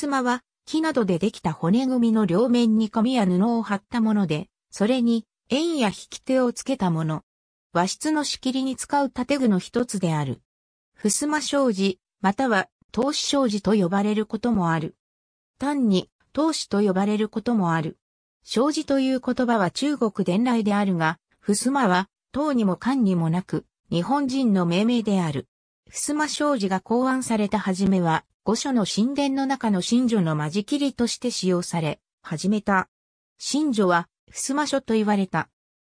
襖は木などでできた骨組みの両面に紙や布を貼ったもので、それに円や引き手をつけたもの。和室の仕切りに使う建具の一つである。襖障子、または投資障子と呼ばれることもある。単に投資と呼ばれることもある。障子という言葉は中国伝来であるが、襖は、唐にも管にもなく、日本人の命名である。襖障子が考案されたはじめは、御所の神殿の中の神女の間仕切りとして使用され、始めた。神女は、襖書と言われた。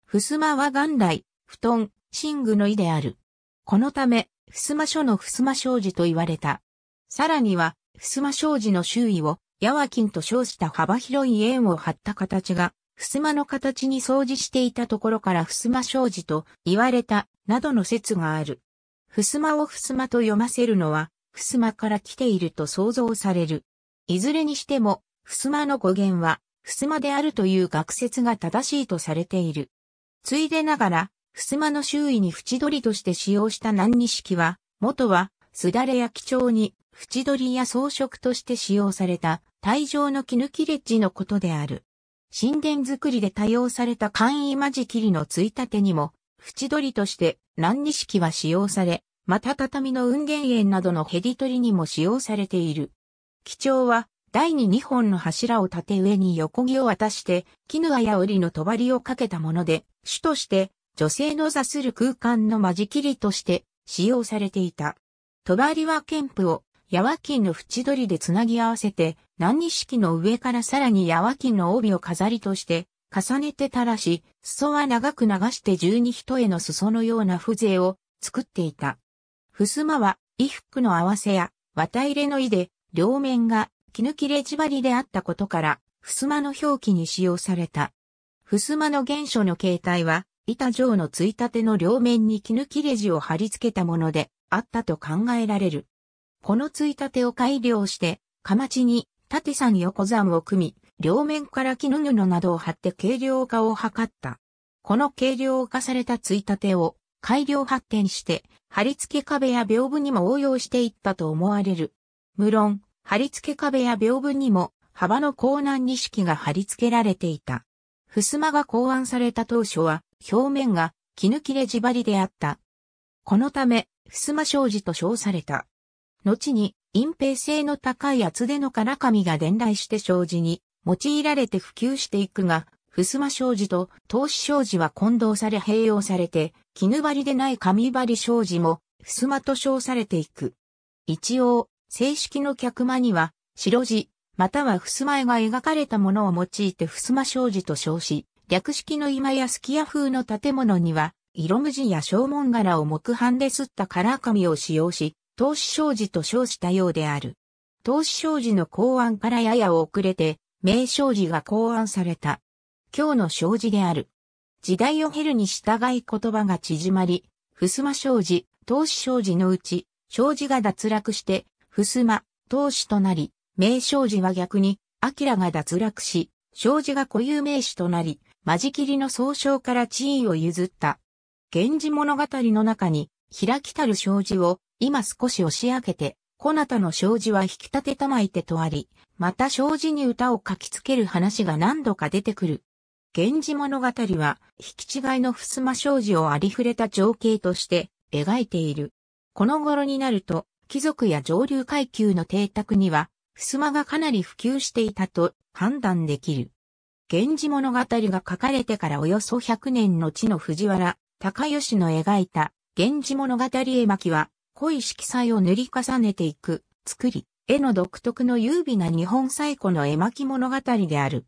襖は元来、布団、寝具の意である。このため、襖書の襖障子と言われた。さらには、襖障子の周囲を、ヤワキンと称した幅広い円を張った形が、襖の形に掃除していたところから襖障子と言われた、などの説がある。襖を襖と読ませるのは、襖から来ていると想像される。いずれにしても、襖の語源は、襖であるという学説が正しいとされている。ついでながら、襖の周囲に縁取りとして使用した南錦は、元は、すだれや貴重に、縁取りや装飾として使用された、退場の絹切れッジのことである。神殿作りで多用された簡易間仕切りのついたてにも、縁取りとして南錦は使用され、また畳の雲源園などのヘディ取りにも使用されている。基調は、台に2本の柱を縦上に横木を渡して、絹和や織の帳をかけたもので、主として、女性の座する空間の間仕切りとして使用されていた。帳は剣譜を、矢和金の縁取りでつなぎ合わせて、何日式の上からさらに矢和金の帯を飾りとして、重ねて垂らし、裾は長く流して十二人への裾のような風情を作っていた。襖は衣服の合わせや綿入れの意で、両面が絹切れ地張りであったことから、襖の表記に使用された。襖の原初の形態は、板状のついたての両面に絹切れ地を貼り付けたものであったと考えられる。このついたてを改良して、まちに縦三横山を組み、両面から絹布などを貼って軽量化を図った。この軽量化されたついたてを改良発展して、貼り付け壁や屏風にも応用していったと思われる。無論、貼り付け壁や屏風にも幅の高難錦が貼り付けられていた。襖が考案された当初は、表面が絹切れ地張りであった。このため、襖障子と称された。後に、隠蔽性の高い厚手の唐紙が伝来して障子に用いられて普及していくが、襖障子と投資障子は混同され併用されて、絹張りでない紙張り障子も、襖と称されていく。一応、正式の客間には、白地、または襖絵が描かれたものを用いて襖障子と称し、略式の今やすき家風の建物には、色無地や正門柄を木版で刷ったカラー紙を使用し、投資障子と称したようである。投資障子の考案からやや遅れて、名障子が考案された。今日の障子である。時代を経るに従い言葉が縮まり、襖障子、投資障子のうち、障子が脱落して、襖、投資となり、名障子は逆に、明が脱落し、障子が固有名詞となり、間仕切りの総称から地位を譲った。源氏物語の中に、開きたる障子を、今少し押し上げて、こなたの障子は引き立てたまいてとあり、また障子に歌を書きつける話が何度か出てくる。源氏物語は、引き違いの襖障子をありふれた情景として描いている。この頃になると、貴族や上流階級の邸宅には、襖がかなり普及していたと判断できる。源氏物語が書かれてからおよそ100年の地の藤原、高吉の描いた、源氏物語絵巻は、濃い色彩を塗り重ねていく、作り、絵の独特の優美な日本最古の絵巻物語である。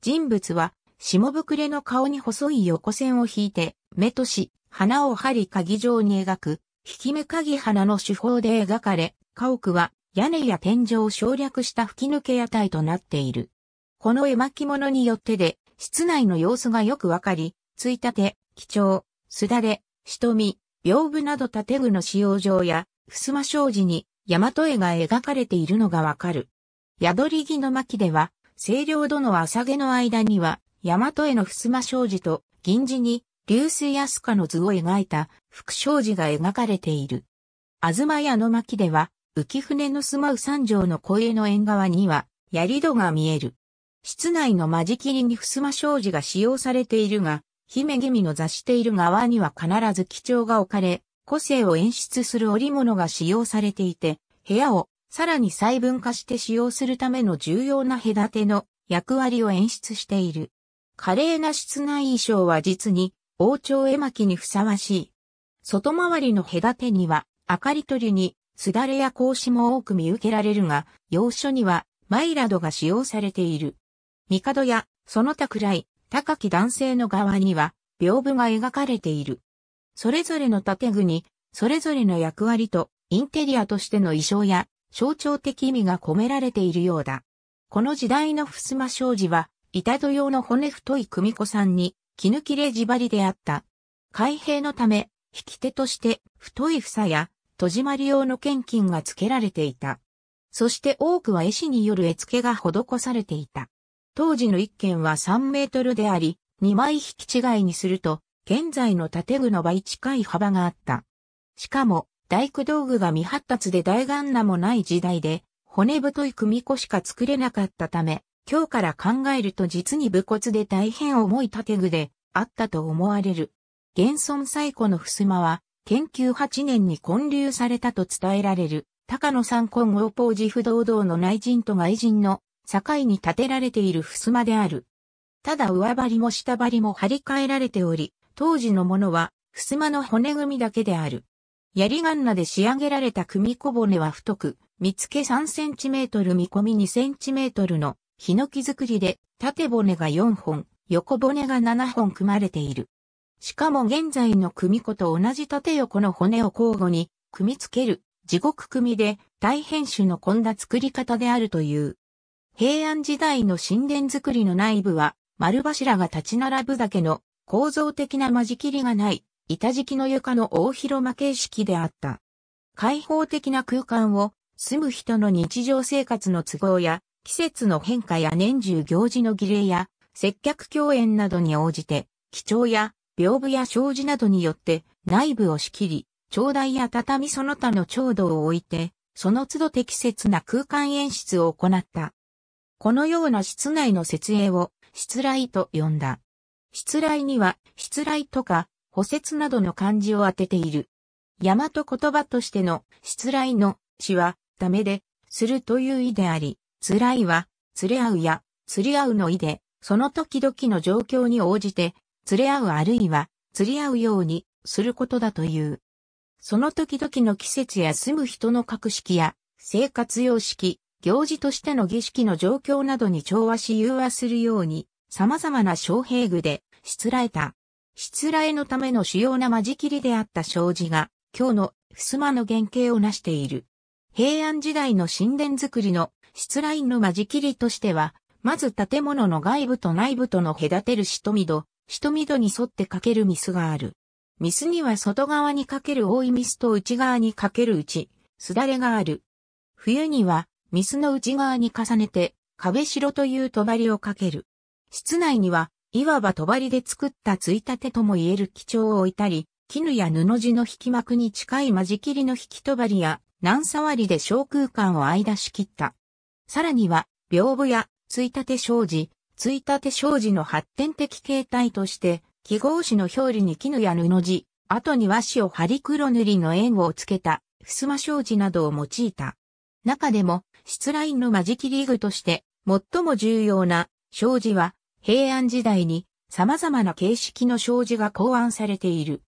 人物は、下膨れの顔に細い横線を引いて、目とし、花を針鍵状に描く、引き目鍵花の手法で描かれ、家屋は屋根や天井を省略した吹き抜け屋台となっている。この絵巻物によってで、室内の様子がよくわかり、ついたて、貴重、すだれ、しとみ、屏風など建具の使用上や、襖障子に、大和絵が描かれているのがわかる。宿り木の巻では、清涼殿の朝毛の間には、大和絵の襖障子と銀字に流水安香の図を描いた副障子が描かれている。あずまやの巻では、浮舟の住まう三条の小江の縁側には、槍戸が見える。室内の間仕切りに襖障子が使用されているが、姫君の座している側には必ず基調が置かれ、個性を演出する織物が使用されていて、部屋をさらに細分化して使用するための重要な隔ての役割を演出している。華麗な室内衣装は実に王朝絵巻にふさわしい。外回りの隔てには明かり取りにすだれや格子も多く見受けられるが、要所にはマイラドが使用されている。帝やその他くらい高き男性の側には屏風が描かれている。それぞれの建具に、それぞれの役割とインテリアとしての衣装や象徴的意味が込められているようだ。この時代の襖障子は板戸用の骨太い組子さんに、木抜きレジりであった。開閉のため、引き手として太い房や戸締まり用の献金が付けられていた。そして多くは絵師による絵付けが施されていた。当時の一軒は3メートルであり、2枚引き違いにすると、現在の建具の倍近い幅があった。しかも、大工道具が未発達で大眼なもない時代で、骨太い組子しか作れなかったため、今日から考えると実に武骨で大変重い建具であったと思われる。現存最古の襖は、研究8年に建立されたと伝えられる、高野山根王宝寺不動堂の内陣と外陣の境に建てられている襖である。ただ上張りも下張りも張り替えられており、当時のものは、襖の骨組みだけである。槍ガンナで仕上げられた組小骨は太く、見つけ3センチメートル見込み2センチメートルのヒノキ作りで縦骨が4本、横骨が7本組まれている。しかも現在の組子と同じ縦横の骨を交互に組み付ける地獄組で大変種のこんな作り方であるという。平安時代の神殿作りの内部は丸柱が立ち並ぶだけの構造的な間仕切りがない板敷きの床の大広間形式であった。開放的な空間を住む人の日常生活の都合や季節の変化や年中行事の儀礼や、接客共演などに応じて、基調や、屏風や障子などによって、内部を仕切り、長台や畳その他の長度を置いて、その都度適切な空間演出を行った。このような室内の設営を、室礼と呼んだ。室礼には、失礼とか、補説などの漢字を当てている。大和言葉としての、失礼の、詩は、ダめで、するという意であり、つらいは、連れ合うや、釣り合うの意で、その時々の状況に応じて、連れ合うあるいは、釣り合うようにすることだという。その時々の季節や住む人の格式や、生活様式、行事としての儀式の状況などに調和し融和するように、様々な小兵具で、失礼た。失礼のための主要な間仕切りであった障子が、今日の襖の原型を成している。平安時代の神殿作りの室ラインの間仕切りとしては、まず建物の外部と内部との隔てる人見戸、人戸に沿ってかけるミスがある。ミスには外側にかける多いミスと内側にかける内、すだれがある。冬には、ミスの内側に重ねて、壁白という帳をかける。室内には、いわば帳で作ったついたてとも言える基調を置いたり、絹や布地の引き幕に近い間仕切りの引き帳や、何触りで小空間を間仕切った。さらには、屏風や、ついたて障子、ついたて障子の発展的形態として、記号紙の表裏に絹や布地、後に和紙を張り黒塗りの円をつけた、襖障子などを用いた。中でも、室ラインの間仕切り具として、最も重要な、障子は、平安時代に、様々な形式の障子が考案されている。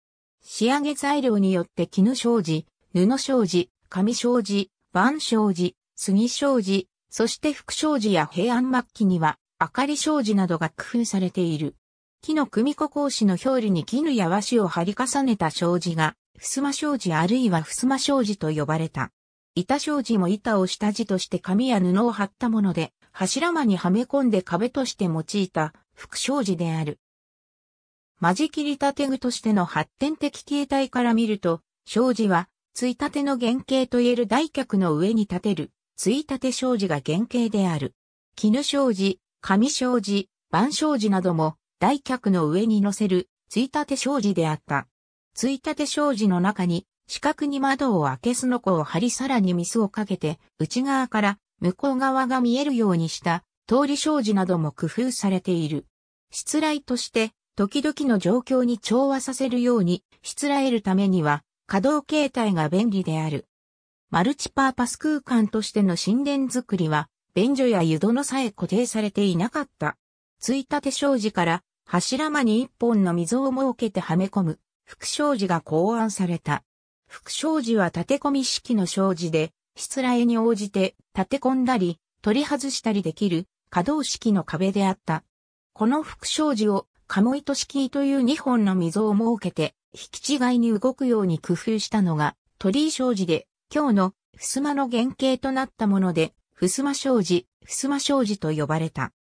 仕上げ材料によって絹障子、布障子、紙障子、板障子、杉障子、そして副障寺や平安末期には、明かり障子などが工夫されている。木の組子格子の表裏に絹や和紙を貼り重ねた障子が、襖障子あるいは襖障子と呼ばれた。板障子も板を下地として紙や布を貼ったもので、柱間にはめ込んで壁として用いた副障子である。間仕切り立て具としての発展的形態から見ると、障子は、ついたての原型といえる大脚の上に立てるついたて障子が原型である。絹障子、紙障子、板障子なども大客の上に乗せるついたて障子であった。ついたて障子の中に四角に窓を開けすのこを張りさらに水をかけて内側から向こう側が見えるようにした通り障子なども工夫されている。失礼として時々の状況に調和させるように、しつらえるためには、可動形態が便利である。マルチパーパス空間としての神殿作りは、便所や湯殿さえ固定されていなかった。ついたて障子から柱間に一本の溝を設けてはめ込む、副障子が考案された。副障子は立て込み式の障子で、失礼に応じて立て込んだり、取り外したりできる可動式の壁であった。この副障子を鴨糸式という二本の溝を設けて、引き違いに動くように工夫したのが、鳥居障子で、今日の襖の原型となったもので、襖障子、襖障子と呼ばれた。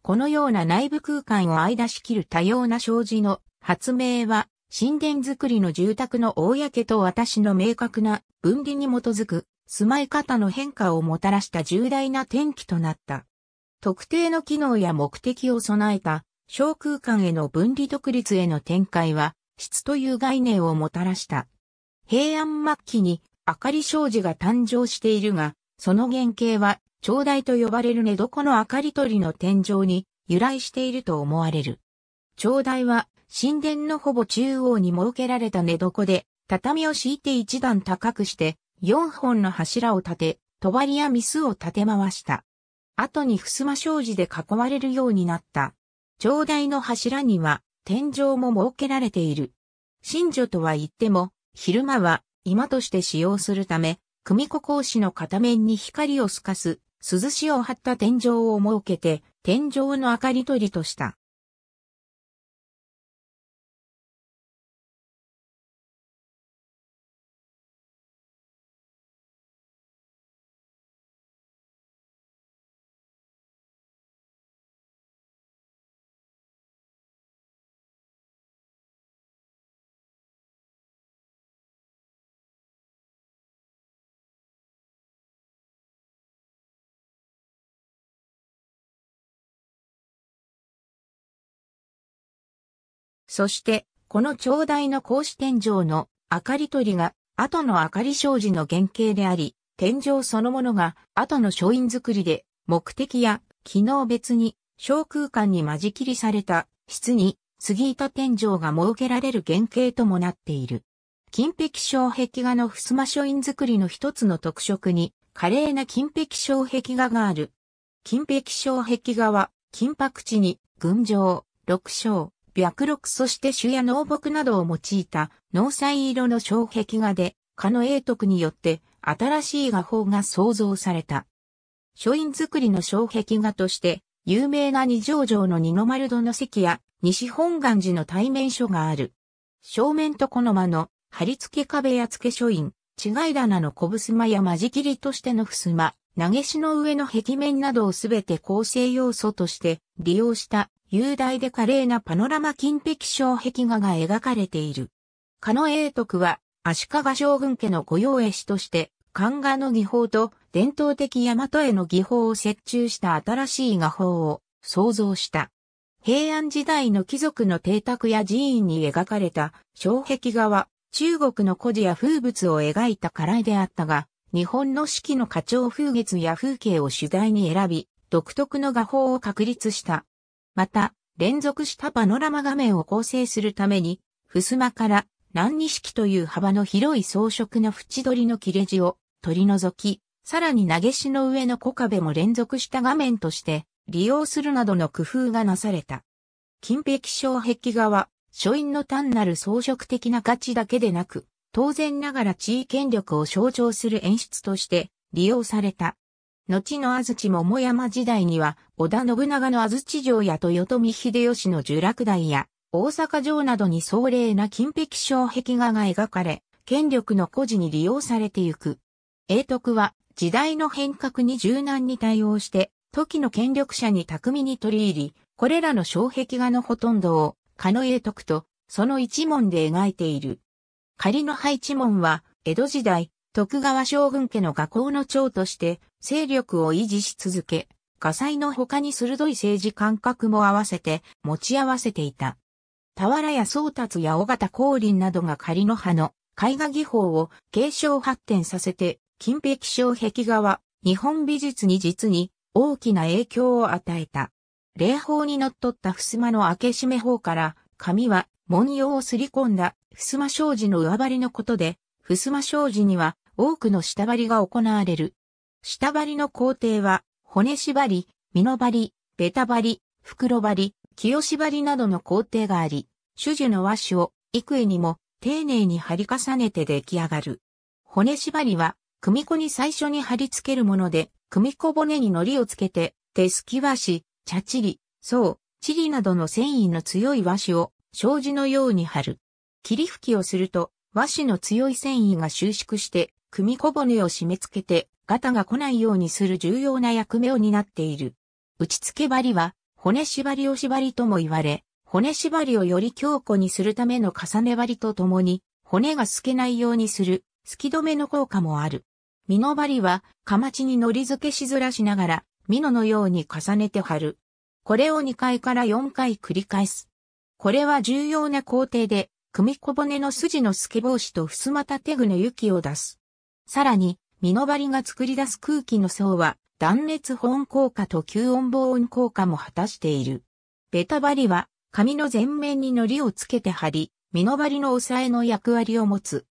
このような内部空間を間仕切る多様な障子の発明は、神殿作りの住宅の公と私の明確な分離に基づく住まい方の変化をもたらした重大な転機となった。特定の機能や目的を備えた小空間への分離独立への展開は質という概念をもたらした。平安末期に明かり障子が誕生しているが、その原型は、長台と呼ばれる寝床の明かり取りの天井に由来していると思われる。長台は、神殿のほぼ中央に設けられた寝床で、畳を敷いて一段高くして、四本の柱を立て、帳やミスを立て回した。後に襖障子で囲われるようになった。長台の柱には、天井も設けられている。神女とは言っても、昼間は今として使用するため、組子格子の片面に光を透かす、涼しを張った天井を設けて、天井の明かり取りとした。そして、この長大の格子天井の明かり取りが、後の明かり障子の原型であり、天井そのものが後の書院作りで、目的や機能別に小空間に間仕切りされた質に杉板天井が設けられる原型ともなっている。金壁障壁画の襖書院作りの一つの特色に、華麗な金壁障壁画がある。金壁障壁画は、金箔地に、群青、六章、白録そして種や農木などを用いた農彩色の障壁画で、加の英徳によって新しい画法が創造された。書院作りの障壁画として、有名な二条城の二の丸戸の席や西本願寺の対面書がある。正面とこの間の貼り付け壁や付け書院、違い棚の小襖や間仕切りとしての襖、投げしの上の壁面などをすべて構成要素として利用した雄大で華麗なパノラマ金壁障壁画が描かれている。加野英徳は足利将軍家の御用絵師として、漢画の技法と伝統的大和絵の技法を折衷した新しい画法を創造した。平安時代の貴族の邸宅や寺院に描かれた障壁画は中国の古事や風物を描いた課題であったが、日本の四季の花鳥風月や風景を主題に選び、独特の画法を確立した。また、連続したパノラマ画面を構成するために、襖から何錦という幅の広い装飾の縁取りの切れ字を取り除き、さらに投げしの上の小壁も連続した画面として利用するなどの工夫がなされた。金壁障壁画は、書院の単なる装飾的な価値だけでなく、当然ながら地位権力を象徴する演出として利用された。後の安土桃山時代には、織田信長の安土城や豊臣秀吉の聚落台や、大阪城などに壮麗な金壁障壁画が描かれ、権力の孤児に利用されてゆく。英徳は、時代の変革に柔軟に対応して、時の権力者に巧みに取り入り、これらの障壁画のほとんどを、狩野英徳と、その一門で描いている。仮の配置門は、江戸時代、徳川将軍家の画工の長として勢力を維持し続け、火災の他に鋭い政治感覚も合わせて持ち合わせていた。俵や宗達や尾形光林などが仮の葉の絵画技法を継承発展させて、金壁障壁画は日本美術に実に大きな影響を与えた。霊法にのっとった襖の開け閉め法から、紙は文様をすり込んだ襖障子の上張りのことで、襖障子には多くの下張りが行われる。下張りの工程は、骨縛り、身の張り、ベタ張り、袋張り、清縛りなどの工程があり、種樹の和紙を幾重にも丁寧に貼り重ねて出来上がる。骨縛りは、組子に最初に貼り付けるもので、組子骨に糊をつけて、手すき和紙、茶ちり、そう、ちりなどの繊維の強い和紙を、障子のように貼る。霧吹きをすると、和紙の強い繊維が収縮して、組小骨を締め付けて、ガタが来ないようにする重要な役目を担っている。打ち付け針は、骨縛りを縛りとも言われ、骨縛りをより強固にするための重ね針とともに、骨が透けないようにする、透き止めの効果もある。身の針は、かまちに乗り付けしずらしながら、身ののように重ねて貼る。これを2回から4回繰り返す。これは重要な工程で、組小骨の筋の透け防止と襖立て具の雪を出す。さらに、身の張りが作り出す空気の層は、断熱保温効果と吸音防音効果も果たしている。ベタ張りは、紙の全面に糊をつけて貼り、身の張りの抑えの役割を持つ。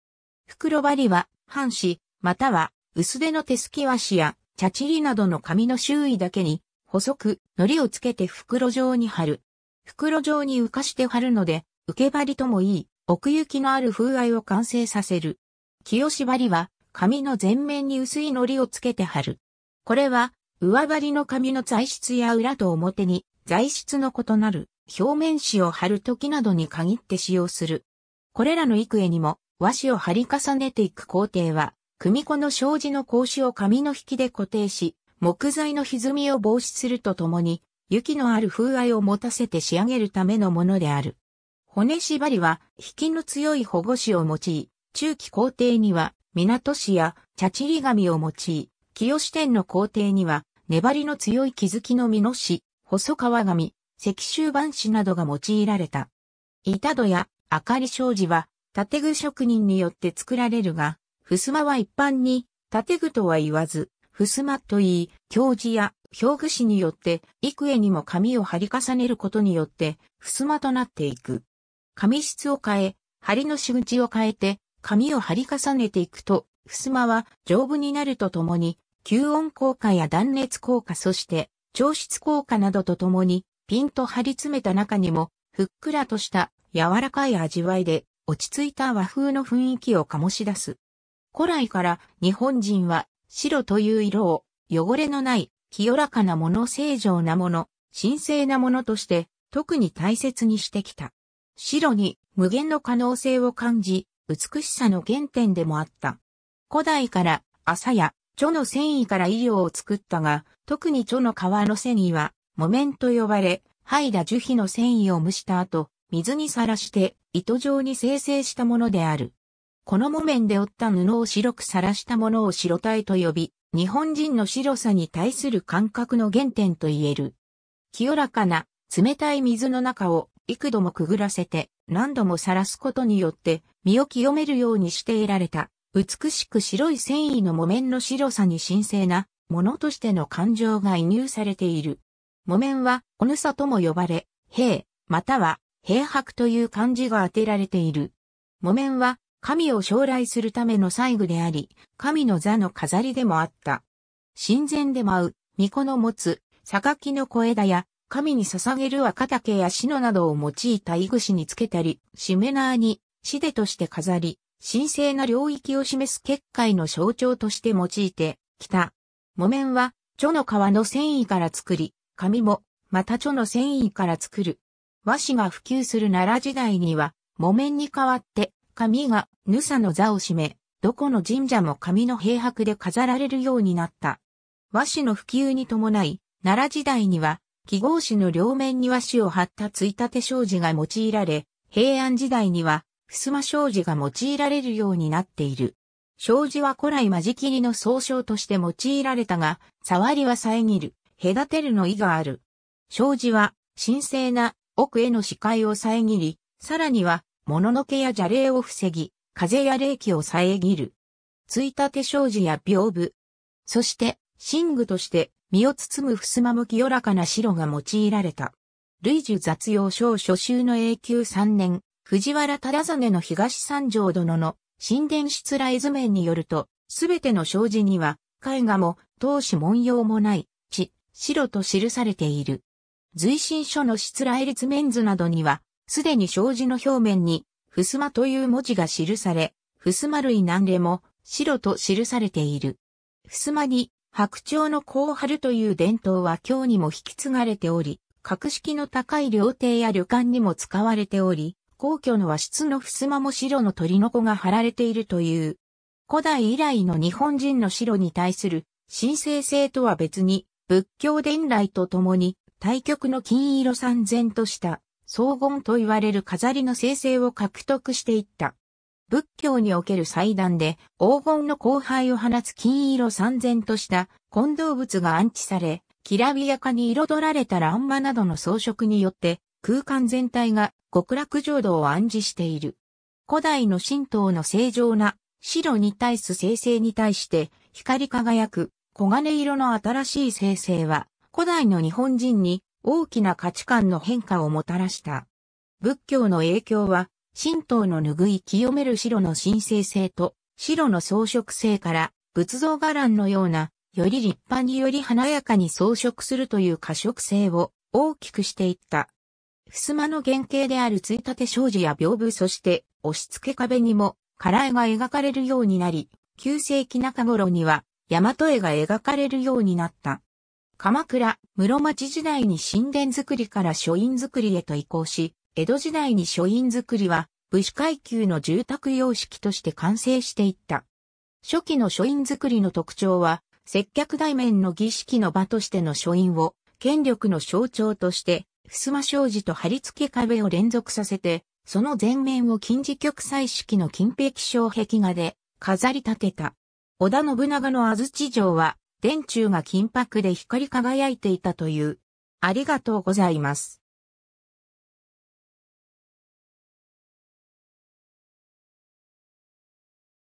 袋張りは、半紙、または、薄手の手すき和紙や、茶ちりなどの紙の周囲だけに、細く、糊をつけて袋状に貼る。袋状に浮かして貼るので、受け張りともいい、奥行きのある風合いを完成させる。清縛りは、紙の全面に薄い糊をつけて貼る。これは、上張りの紙の材質や裏と表に材質の異なる表面紙を貼る時などに限って使用する。これらの幾重にも和紙を貼り重ねていく工程は、組子の障子の格子を紙の引きで固定し、木材の歪みを防止するとともに、雪のある風合いを持たせて仕上げるためのものである。骨縛りは、引きの強い保護紙を用い、中期工程には港市や茶ちり紙を用い、清支店の工程には、粘りの強い木づきの美濃市、細川紙、石州板紙などが用いられた。板戸や明かり障子は、建具職人によって作られるが、襖は一般に、建具とは言わず、襖といい、教示や表具紙によって、幾重にも紙を貼り重ねることによって、襖となっていく。紙質を変え、針の仕口を変えて、紙を貼り重ねていくと、襖は丈夫になるとともに、吸音効果や断熱効果そして調湿効果などとともに、ピンと張り詰めた中にも、ふっくらとした柔らかい味わいで、落ち着いた和風の雰囲気を醸し出す。古来から日本人は白という色を汚れのない清らかなもの正常なもの、神聖なものとして特に大切にしてきた。白に無限の可能性を感じ、美しさの原点でもあった。古代から朝や蝶の繊維から医療を作ったが、特に蝶の皮の繊維は、木綿と呼ばれ、剥いだ樹皮の繊維を蒸した後、水にさらして糸状に生成したものである。この木綿で折った布を白くさらしたものを白体と呼び、日本人の白さに対する感覚の原点と言える。清らかな冷たい水の中を幾度もくぐらせて、何度も晒すことによって、身を清めるようにして得られた、美しく白い繊維の木綿の白さに神聖な、ものとしての感情が移入されている。木綿は、おぬさとも呼ばれ、平、または、平白という漢字が当てられている。木綿は、神を将来するための細具であり、神の座の飾りでもあった。神前で舞う、巫女の持つ、榊の小枝や、神に捧げる若竹や篠などを用いたいぐしにつけたり、しめ縄に、しでとして飾り、神聖な領域を示す結界の象徴として用いてきた。木綿は、蝶の皮の繊維から作り、紙も、また蝶の繊維から作る。和紙が普及する奈良時代には、木綿に代わって、紙が、ぬさの座を占め、どこの神社も紙の平白で飾られるようになった。和紙の普及に伴い、奈良時代には、記号紙の両面に和紙を貼ったついたて障子が用いられ、平安時代には、襖障子が用いられるようになっている。障子は古来間仕切りの総称として用いられたが、触りは遮る、隔てるの意がある。障子は、神聖な奥への視界を遮り、さらには、物のけや邪霊を防ぎ、風や霊気を遮る。ついたて障子や屏風。そして、寝具として身を包む襖き清らかな白が用いられた。類樹雑用小初秋の永久3年、藤原忠実の東三条殿の神殿失礼図面によると、すべての障子には、絵画も、当主文様もない、地、白と記されている。随身書の失礼列面図などには、すでに障子の表面に、襖という文字が記され、襖類何例も、白と記されている。襖に、白鳥の張春という伝統は今日にも引き継がれており、格式の高い料亭や旅館にも使われており、皇居の和室の襖も白の鳥の子が貼られているという。古代以来の日本人の白に対する神聖性とは別に、仏教伝来とともに、対極の金色三然とした、荘厳と言われる飾りの生成を獲得していった。仏教における祭壇で黄金の後輩を放つ金色三千とした混同物が安置され、きらびやかに彩られた欄間などの装飾によって空間全体が極楽浄土を暗示している。古代の神道の正常な白に対す生成に対して光り輝く黄金色の新しい生成は古代の日本人に大きな価値観の変化をもたらした。仏教の影響は神道の拭い清める白の神聖性と白の装飾性から仏像伽藍のようなより立派により華やかに装飾するという過色性を大きくしていった。襖の原型であるついたて障子や屏風そして押し付け壁にも唐絵が描かれるようになり、旧世紀中頃には大和絵が描かれるようになった。鎌倉、室町時代に神殿作りから書院作りへと移行し、江戸時代に書院作りは、武士階級の住宅様式として完成していった。初期の書院作りの特徴は、接客対面の儀式の場としての書院を、権力の象徴として、襖障子と貼り付け壁を連続させて、その前面を金似極彩式の金壁障壁画で飾り立てた。織田信長の安土城は、電柱が金箔で光り輝いていたという。ありがとうございます。